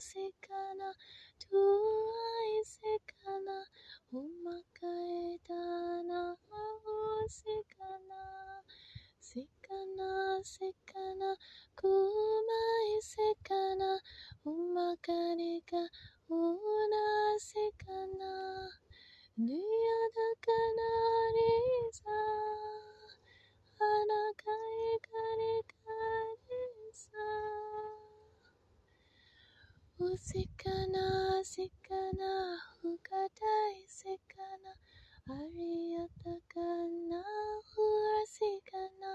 せかなとあいせかなおまかえだなおせかなせかなせかなこまいせかなおまかれかおなせかなぬ sikana sikana hukatai sikana ariyatakana huasikana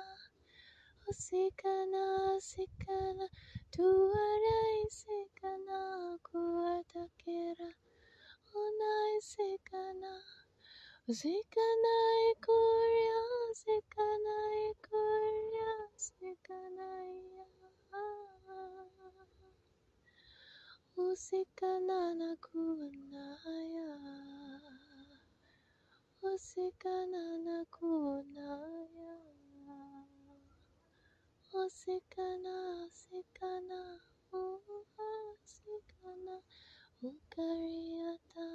husikana sikana tuarai sikana kuatakera onai sikana usikanai Usika nana kunaya. Usika nana kunaya. Usikana, sikana, usikana, ukariata.